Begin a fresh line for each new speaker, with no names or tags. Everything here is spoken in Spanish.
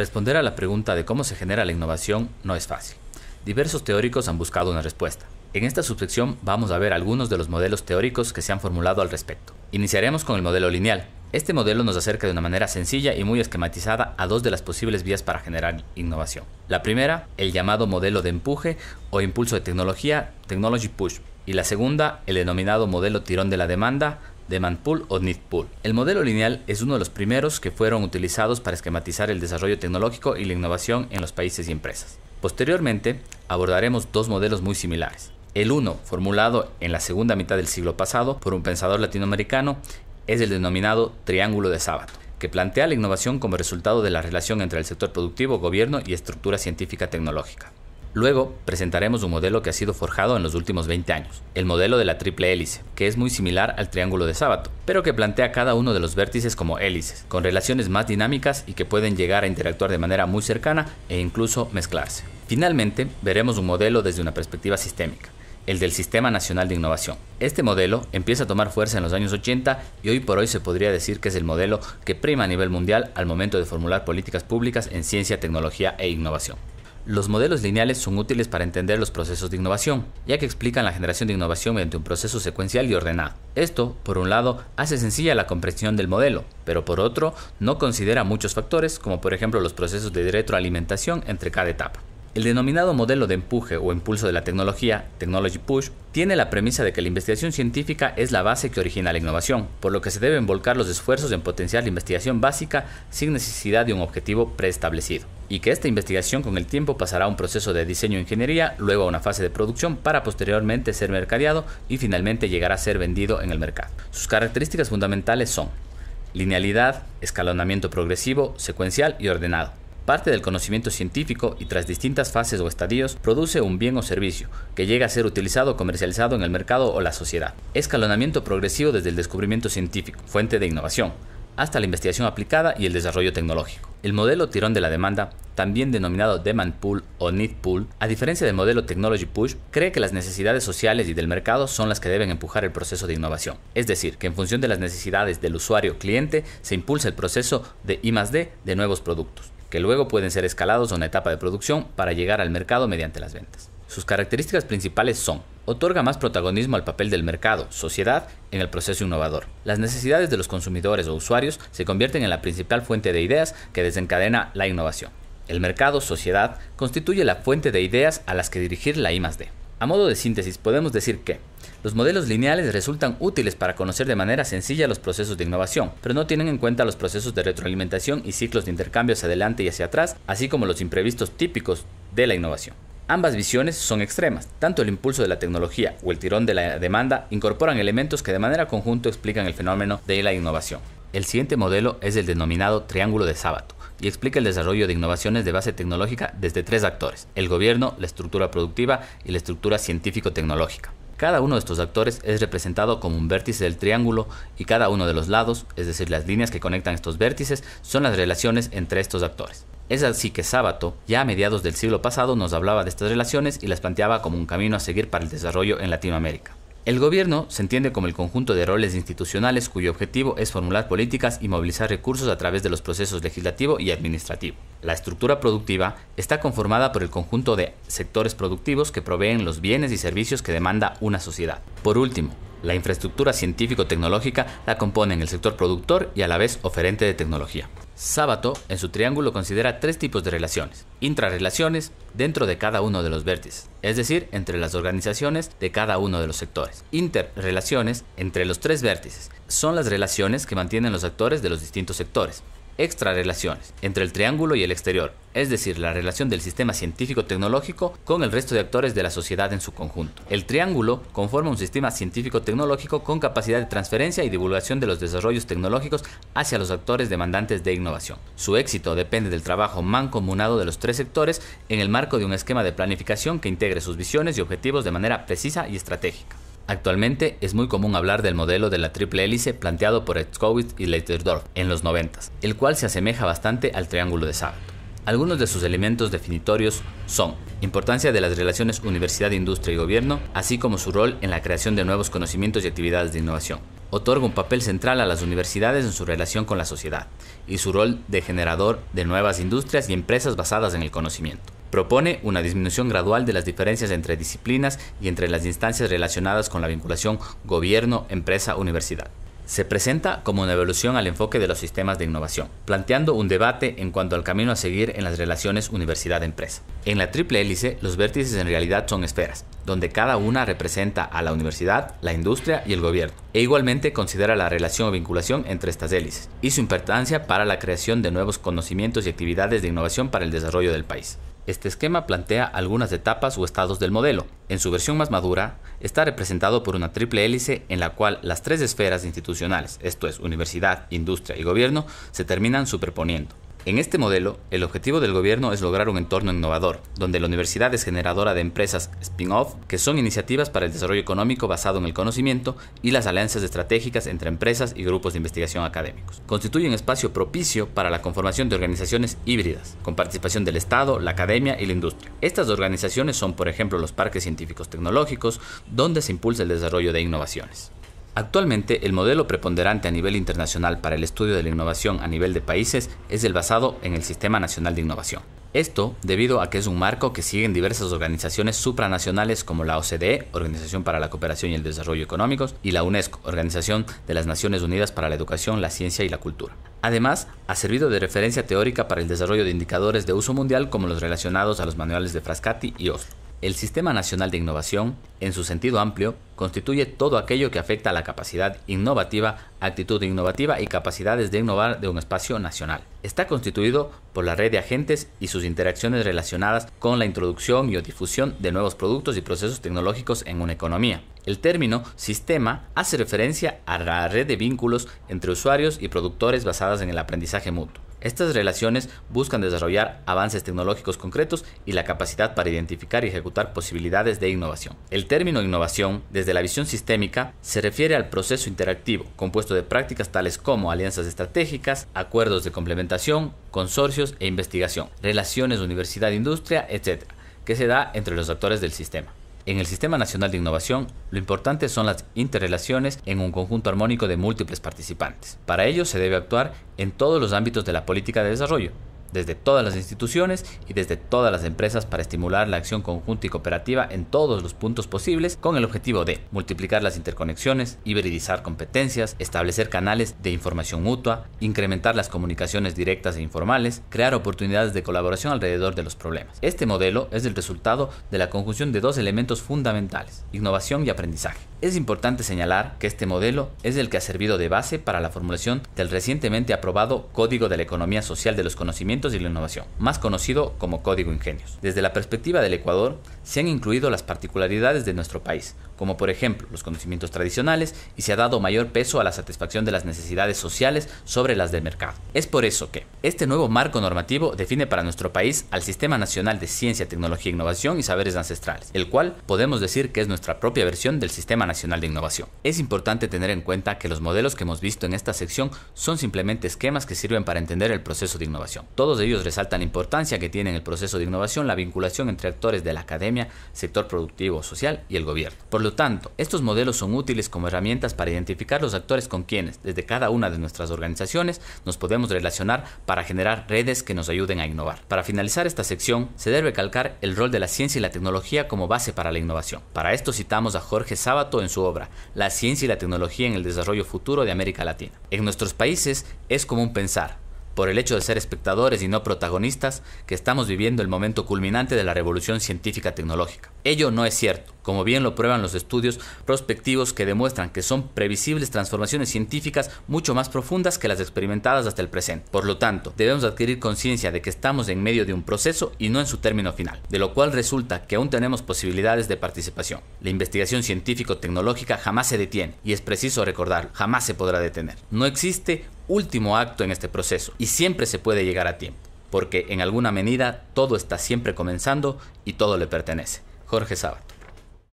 Responder a la pregunta de cómo se genera la innovación no es fácil. Diversos teóricos han buscado una respuesta. En esta subsección vamos a ver algunos de los modelos teóricos que se han formulado al respecto. Iniciaremos con el modelo lineal. Este modelo nos acerca de una manera sencilla y muy esquematizada a dos de las posibles vías para generar innovación. La primera, el llamado modelo de empuje o impulso de tecnología, Technology Push, y la segunda, el denominado modelo tirón de la demanda de pool o need El modelo lineal es uno de los primeros que fueron utilizados para esquematizar el desarrollo tecnológico y la innovación en los países y empresas. Posteriormente, abordaremos dos modelos muy similares. El uno, formulado en la segunda mitad del siglo pasado por un pensador latinoamericano, es el denominado Triángulo de sábado que plantea la innovación como resultado de la relación entre el sector productivo, gobierno y estructura científica tecnológica. Luego presentaremos un modelo que ha sido forjado en los últimos 20 años, el modelo de la triple hélice, que es muy similar al triángulo de Sábato, pero que plantea cada uno de los vértices como hélices, con relaciones más dinámicas y que pueden llegar a interactuar de manera muy cercana e incluso mezclarse. Finalmente, veremos un modelo desde una perspectiva sistémica, el del Sistema Nacional de Innovación. Este modelo empieza a tomar fuerza en los años 80 y hoy por hoy se podría decir que es el modelo que prima a nivel mundial al momento de formular políticas públicas en ciencia, tecnología e innovación. Los modelos lineales son útiles para entender los procesos de innovación, ya que explican la generación de innovación mediante un proceso secuencial y ordenado. Esto, por un lado, hace sencilla la comprensión del modelo, pero por otro, no considera muchos factores, como por ejemplo los procesos de retroalimentación entre cada etapa. El denominado modelo de empuje o impulso de la tecnología, Technology Push, tiene la premisa de que la investigación científica es la base que origina la innovación, por lo que se deben volcar los esfuerzos en potenciar la investigación básica sin necesidad de un objetivo preestablecido, y que esta investigación con el tiempo pasará a un proceso de diseño e ingeniería, luego a una fase de producción para posteriormente ser mercadeado y finalmente llegar a ser vendido en el mercado. Sus características fundamentales son linealidad, escalonamiento progresivo, secuencial y ordenado parte del conocimiento científico y tras distintas fases o estadios produce un bien o servicio que llega a ser utilizado o comercializado en el mercado o la sociedad. Escalonamiento progresivo desde el descubrimiento científico, fuente de innovación, hasta la investigación aplicada y el desarrollo tecnológico. El modelo tirón de la demanda, también denominado demand pool o need pool, a diferencia del modelo technology push, cree que las necesidades sociales y del mercado son las que deben empujar el proceso de innovación. Es decir, que en función de las necesidades del usuario cliente se impulsa el proceso de más D de nuevos productos que luego pueden ser escalados a una etapa de producción para llegar al mercado mediante las ventas. Sus características principales son otorga más protagonismo al papel del mercado, sociedad, en el proceso innovador. Las necesidades de los consumidores o usuarios se convierten en la principal fuente de ideas que desencadena la innovación. El mercado, sociedad, constituye la fuente de ideas a las que dirigir la I+D. A modo de síntesis, podemos decir que los modelos lineales resultan útiles para conocer de manera sencilla los procesos de innovación, pero no tienen en cuenta los procesos de retroalimentación y ciclos de intercambio hacia adelante y hacia atrás, así como los imprevistos típicos de la innovación. Ambas visiones son extremas, tanto el impulso de la tecnología o el tirón de la demanda incorporan elementos que de manera conjunta explican el fenómeno de la innovación. El siguiente modelo es el denominado triángulo de sábado y explica el desarrollo de innovaciones de base tecnológica desde tres actores, el gobierno, la estructura productiva y la estructura científico-tecnológica. Cada uno de estos actores es representado como un vértice del triángulo y cada uno de los lados, es decir, las líneas que conectan estos vértices, son las relaciones entre estos actores. Es así que Sábato, ya a mediados del siglo pasado, nos hablaba de estas relaciones y las planteaba como un camino a seguir para el desarrollo en Latinoamérica. El gobierno se entiende como el conjunto de roles institucionales cuyo objetivo es formular políticas y movilizar recursos a través de los procesos legislativo y administrativo. La estructura productiva está conformada por el conjunto de sectores productivos que proveen los bienes y servicios que demanda una sociedad. Por último, la infraestructura científico-tecnológica la componen el sector productor y a la vez oferente de tecnología. Sábato, en su triángulo, considera tres tipos de relaciones. Intrarrelaciones dentro de cada uno de los vértices, es decir, entre las organizaciones de cada uno de los sectores. Interrelaciones entre los tres vértices son las relaciones que mantienen los actores de los distintos sectores relaciones entre el triángulo y el exterior, es decir, la relación del sistema científico-tecnológico con el resto de actores de la sociedad en su conjunto. El triángulo conforma un sistema científico-tecnológico con capacidad de transferencia y divulgación de los desarrollos tecnológicos hacia los actores demandantes de innovación. Su éxito depende del trabajo mancomunado de los tres sectores en el marco de un esquema de planificación que integre sus visiones y objetivos de manera precisa y estratégica. Actualmente es muy común hablar del modelo de la triple hélice planteado por Etzkowitz y Leiterdorf en los 90, el cual se asemeja bastante al triángulo de Sabat. Algunos de sus elementos definitorios son importancia de las relaciones universidad, industria y gobierno, así como su rol en la creación de nuevos conocimientos y actividades de innovación. Otorga un papel central a las universidades en su relación con la sociedad y su rol de generador de nuevas industrias y empresas basadas en el conocimiento. Propone una disminución gradual de las diferencias entre disciplinas y entre las instancias relacionadas con la vinculación gobierno-empresa-universidad se presenta como una evolución al enfoque de los sistemas de innovación, planteando un debate en cuanto al camino a seguir en las relaciones universidad-empresa. En la triple hélice, los vértices en realidad son esferas, donde cada una representa a la universidad, la industria y el gobierno, e igualmente considera la relación o vinculación entre estas hélices y su importancia para la creación de nuevos conocimientos y actividades de innovación para el desarrollo del país. Este esquema plantea algunas etapas o estados del modelo. En su versión más madura, está representado por una triple hélice en la cual las tres esferas institucionales, esto es universidad, industria y gobierno, se terminan superponiendo. En este modelo, el objetivo del gobierno es lograr un entorno innovador, donde la universidad es generadora de empresas spin-off, que son iniciativas para el desarrollo económico basado en el conocimiento y las alianzas estratégicas entre empresas y grupos de investigación académicos. Constituye un espacio propicio para la conformación de organizaciones híbridas, con participación del Estado, la academia y la industria. Estas organizaciones son, por ejemplo, los parques científicos tecnológicos, donde se impulsa el desarrollo de innovaciones. Actualmente, el modelo preponderante a nivel internacional para el estudio de la innovación a nivel de países es el basado en el Sistema Nacional de Innovación. Esto debido a que es un marco que siguen diversas organizaciones supranacionales como la OCDE, Organización para la Cooperación y el Desarrollo Económicos, y la UNESCO, Organización de las Naciones Unidas para la Educación, la Ciencia y la Cultura. Además, ha servido de referencia teórica para el desarrollo de indicadores de uso mundial como los relacionados a los manuales de Frascati y Oslo. El Sistema Nacional de Innovación, en su sentido amplio, constituye todo aquello que afecta a la capacidad innovativa, actitud innovativa y capacidades de innovar de un espacio nacional. Está constituido por la red de agentes y sus interacciones relacionadas con la introducción y o difusión de nuevos productos y procesos tecnológicos en una economía. El término sistema hace referencia a la red de vínculos entre usuarios y productores basadas en el aprendizaje mutuo. Estas relaciones buscan desarrollar avances tecnológicos concretos y la capacidad para identificar y ejecutar posibilidades de innovación. El término innovación, desde la visión sistémica, se refiere al proceso interactivo, compuesto de prácticas tales como alianzas estratégicas, acuerdos de complementación, consorcios e investigación, relaciones universidad-industria, etc., que se da entre los actores del sistema. En el Sistema Nacional de Innovación, lo importante son las interrelaciones en un conjunto armónico de múltiples participantes. Para ello se debe actuar en todos los ámbitos de la política de desarrollo, desde todas las instituciones y desde todas las empresas para estimular la acción conjunta y cooperativa en todos los puntos posibles con el objetivo de multiplicar las interconexiones, hibridizar competencias, establecer canales de información mutua, incrementar las comunicaciones directas e informales, crear oportunidades de colaboración alrededor de los problemas. Este modelo es el resultado de la conjunción de dos elementos fundamentales, innovación y aprendizaje. Es importante señalar que este modelo es el que ha servido de base para la formulación del recientemente aprobado Código de la Economía Social de los Conocimientos y la Innovación, más conocido como Código Ingenios. Desde la perspectiva del Ecuador, se han incluido las particularidades de nuestro país, como por ejemplo los conocimientos tradicionales, y se ha dado mayor peso a la satisfacción de las necesidades sociales sobre las del mercado. Es por eso que este nuevo marco normativo define para nuestro país al Sistema Nacional de Ciencia, Tecnología, e Innovación y Saberes Ancestrales, el cual podemos decir que es nuestra propia versión del Sistema Nacional de Innovación. Es importante tener en cuenta que los modelos que hemos visto en esta sección son simplemente esquemas que sirven para entender el proceso de innovación. Todos ellos resaltan la importancia que tiene en el proceso de innovación la vinculación entre actores de la academia, sector productivo social y el gobierno. Por lo tanto, estos modelos son útiles como herramientas para identificar los actores con quienes, desde cada una de nuestras organizaciones, nos podemos relacionar para generar redes que nos ayuden a innovar. Para finalizar esta sección, se debe calcar el rol de la ciencia y la tecnología como base para la innovación. Para esto citamos a Jorge Sábato en su obra, La ciencia y la tecnología en el desarrollo futuro de América Latina. En nuestros países es común pensar, por el hecho de ser espectadores y no protagonistas, que estamos viviendo el momento culminante de la revolución científica tecnológica. Ello no es cierto, como bien lo prueban los estudios prospectivos que demuestran que son previsibles transformaciones científicas mucho más profundas que las experimentadas hasta el presente. Por lo tanto, debemos adquirir conciencia de que estamos en medio de un proceso y no en su término final, de lo cual resulta que aún tenemos posibilidades de participación. La investigación científico-tecnológica jamás se detiene, y es preciso recordar jamás se podrá detener. No existe último acto en este proceso y siempre se puede llegar a tiempo, porque en alguna medida todo está siempre comenzando y todo le pertenece. Jorge Sabat.